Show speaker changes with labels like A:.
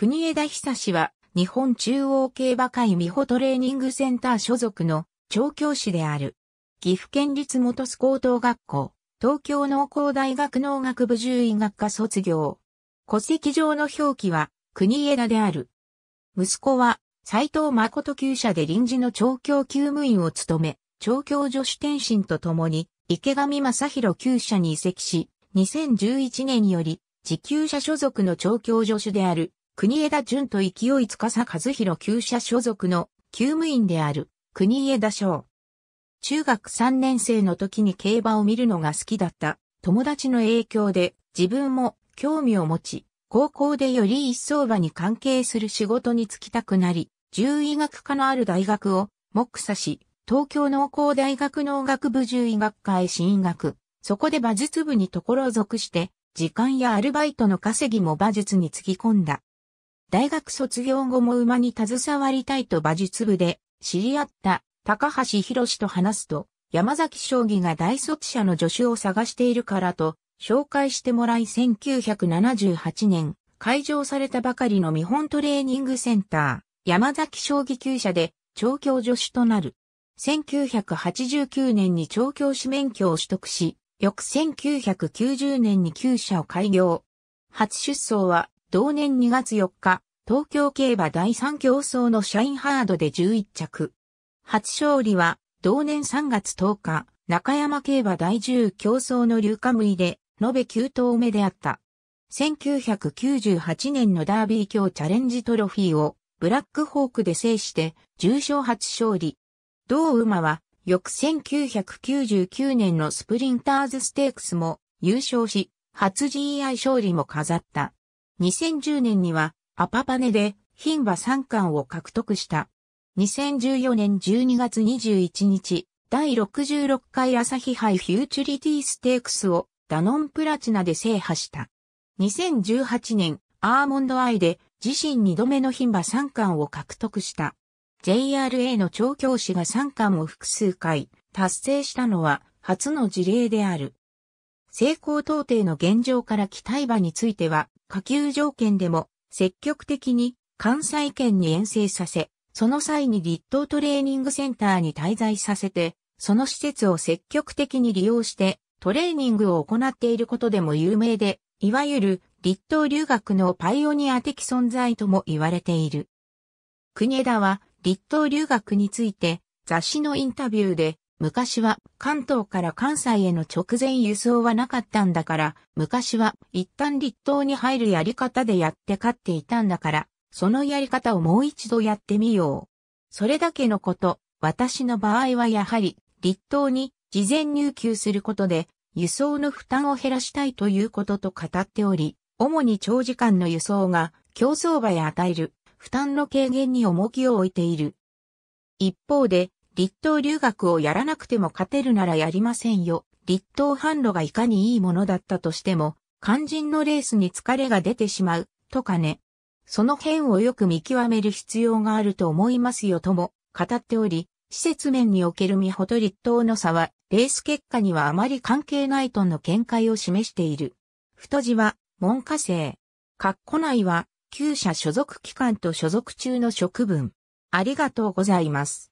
A: 国枝久志は、日本中央競馬会美穂トレーニングセンター所属の調教師である。岐阜県立元栖高等学校、東京農工大学農学部獣医学科卒業。戸籍上の表記は、国枝である。息子は、斎藤誠厩舎で臨時の調教厩務員を務め、調教助手転身とともに、池上正宏厩舎に移籍し、2011年より、自給者所属の調教助手である、国枝淳と勢いつかさ和弘旧社所属の旧務員である国枝翔。中学3年生の時に競馬を見るのが好きだった友達の影響で自分も興味を持ち、高校でより一層馬に関係する仕事に就きたくなり、獣医学科のある大学を目指し、東京農工大学農学部獣医学科へ進学。そこで馬術部にところ属して、時間やアルバイトの稼ぎも馬術に突き込んだ。大学卒業後も馬に携わりたいと馬術部で知り合った高橋博と話すと、山崎将棋が大卒者の助手を探しているからと、紹介してもらい1978年、開場されたばかりの見本トレーニングセンター、山崎将棋厩舎で、調教助手となる。1989年に調教師免許を取得し、翌1990年に厩舎を開業。初出走は同年2月4日、東京競馬第3競争のシャインハードで11着。初勝利は、同年3月10日、中山競馬第10競争の竜カムイで、延べ9頭目であった。1998年のダービー強チャレンジトロフィーを、ブラックホークで制して、重賞初勝利。同馬は、翌1999年のスプリンターズステークスも優勝し、初 GI 勝利も飾った。2010年にはアパパネで牝馬3冠を獲得した。2014年12月21日、第66回朝日杯フューチュリティステークスをダノンプラチナで制覇した。2018年、アーモンドアイで自身2度目の牝馬3冠を獲得した。JRA の調教師が3冠を複数回達成したのは初の事例である。成功到底の現状から期待馬については、下級条件でも積極的に関西圏に遠征させ、その際に立東トレーニングセンターに滞在させて、その施設を積極的に利用してトレーニングを行っていることでも有名で、いわゆる立東留学のパイオニア的存在とも言われている。国枝は立東留学について雑誌のインタビューで昔は関東から関西への直前輸送はなかったんだから、昔は一旦立冬に入るやり方でやって勝っていたんだから、そのやり方をもう一度やってみよう。それだけのこと、私の場合はやはり立冬に事前入給することで輸送の負担を減らしたいということと語っており、主に長時間の輸送が競走馬へ与える負担の軽減に重きを置いている。一方で、立東留学をやらなくても勝てるならやりませんよ。立東販路がいかにいいものだったとしても、肝心のレースに疲れが出てしまう、とかね。その辺をよく見極める必要があると思いますよとも語っており、施設面における美穂と立東の差は、レース結果にはあまり関係ないとの見解を示している。太字は、文科生。括弧内は、旧社所属機関と所属中の職分。ありがとうございます。